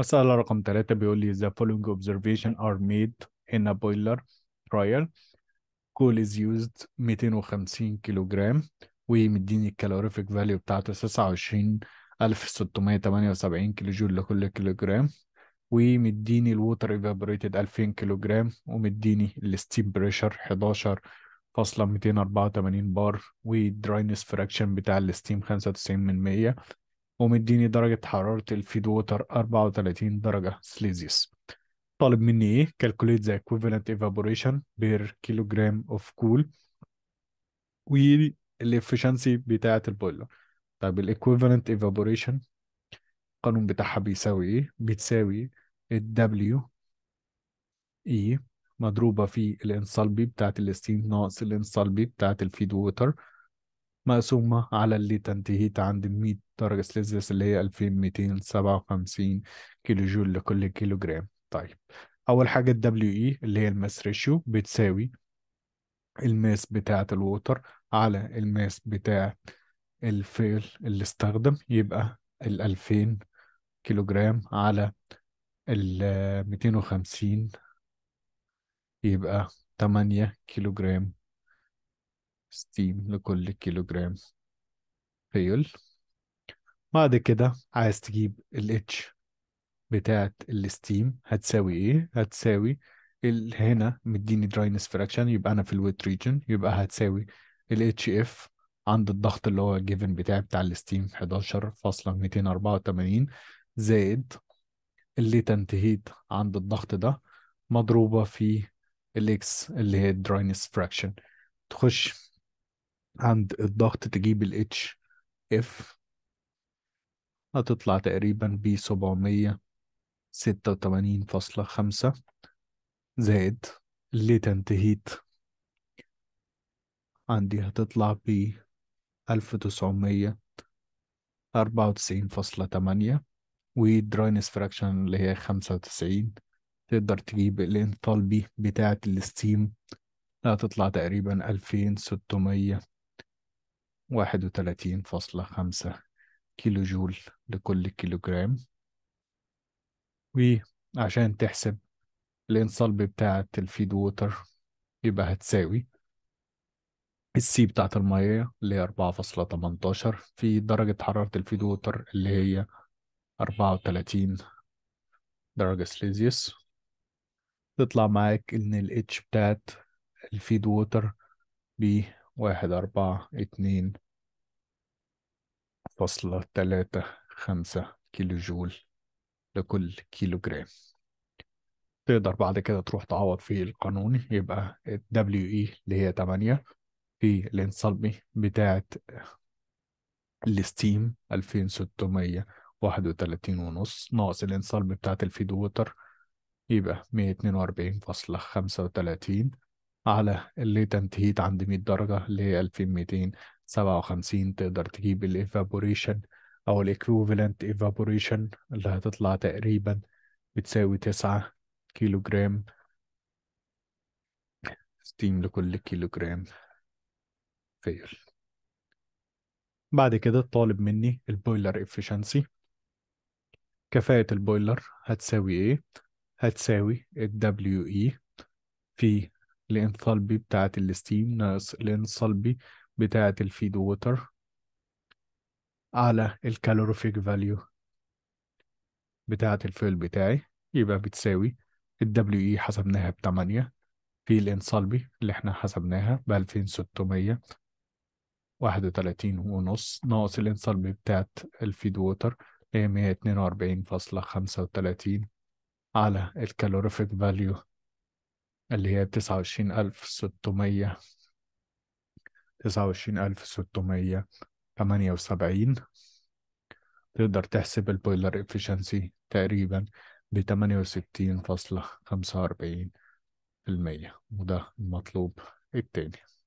مسألة رقم ثلاثة بيقول لي the following observation are made in a boiler trial coal is used 250 كيلوغرام ومديني الكالوريفيك فاليو بتاعته 29678 كيلو جول لكل كيلوغرام ومديني الووتر ايفابوريتد 2000 كيلوغرام ومديني الستيم بريشر 11 فاصلة 284 بار والدراينس فراكشن بتاع الستيم 95 من 100 ومديني درجة حرارة الفيد ووتر 34 درجة سليزيوس طالب مني ايه calculate the equivalent evaporation per kilogram of cool efficiency بتاعة البويلر طيب equivalent evaporation القانون بتاعها بيساوي ايه بتساوي W E مضروبة في الانصال بي بتاعة الستيم ناقص الانصال بي بتاعة الفيد ووتر مقسومة على اللي تنتهيت عند 100 درجة سلسيوس اللي هي 2257 كيلو جول لكل كيلو جرام طيب أول حاجة الدبليو إي e اللي هي الماس ريشيو بتساوي الماس بتاعة الووتر على الماس بتاعة الفيل اللي استخدم يبقى ال 2000 كيلو جرام على ال 250 يبقى 8 كيلو جرام ستيم لكل جرام فيل بعد كده عايز تجيب الاتش بتاعت الستيم هتساوي ايه هتساوي ال هنا مديني دراينس فراكشن يبقى انا في الويت ريجن يبقى هتساوي الاتش اف عند الضغط اللي هو جيفن بتاعي بتاع الستيم 11.284 زائد الليتنت هيت عند الضغط ده مضروبة في الاكس اللي هي الدراينس فراكشن تخش عند الضغط تجيب ال H F هتطلع تقريبا ب سبعمية ستة وتمانين فاصلة خمسة زائد latent heat عندي هتطلع ب ألف تسعمية أربعة وتسعين فاصلة تمانية و dryness fraction اللي هي خمسة وتسعين تقدر تجيب الانثالبي بتاعة الستيم هتطلع تقريبا ألفين ستمية 31.5 كيلو جول لكل كيلوغرام وعشان تحسب الانصلب بتاعة الفيد ووتر يبقى هتساوي السي بتاعة المية اللي هي أربعة فاصلة تمنتاشر في درجة حرارة الفيد ووتر اللي هي أربعة وتلاتين درجة سليزيوس تطلع معاك إن الإتش بتاعة بتاعت الفيد ووتر ب واحد أربعة اتنين فاصلة تلاتة خمسة كيلو جول لكل كيلو جرام تقدر بعد كده تروح تعوض في القانون يبقى ال WE اللي هي تمانية في الانسالبي بتاعة الستيم ألفين ستمية واحد وتلاتين ونص ناقص الانسالبي بتاعة الفيدوتر يبقى مية اتنين وأربعين فاصلة خمسة وتلاتين على اللي تنتهيت عند 100 درجة اللي هي 2257 تقدر تجيب الإيفابوريشن أو الإكويفالنت إيفابوريشن اللي هتطلع تقريبا بتساوي 9 كيلو جرام ستيم لكل كيلو جرام فيل بعد كده طالب مني البويلر efficiency كفاءة البويلر هتساوي ايه؟ هتساوي ال WE في الانثالبي بتاعة الستيم ناقص الانثالبي بتاعة الفيد ووتر على الكالوريفيك فاليو بتاعة الفيل بتاعي يبقى بتساوي الدبليو اي e حسبناها بتمانية في الانثالبي اللي احنا حسبناها بألفين ستمية واحد وتلاتين ونص ناقص الانصالبي بتاعت الفيد ووتر اللي هي مية اتنين وأربعين فاصلة خمسة وتلاتين على الكالوريفيك فاليو اللي هي تسعة وعشرين ألف ستمية تسعة وعشرين ألف ستمية تمانية وسبعين تقدر تحسب البويلر إفشنسي تقريبا بتمانية وستين فاصلة خمسة وأربعين في المية وده المطلوب التاني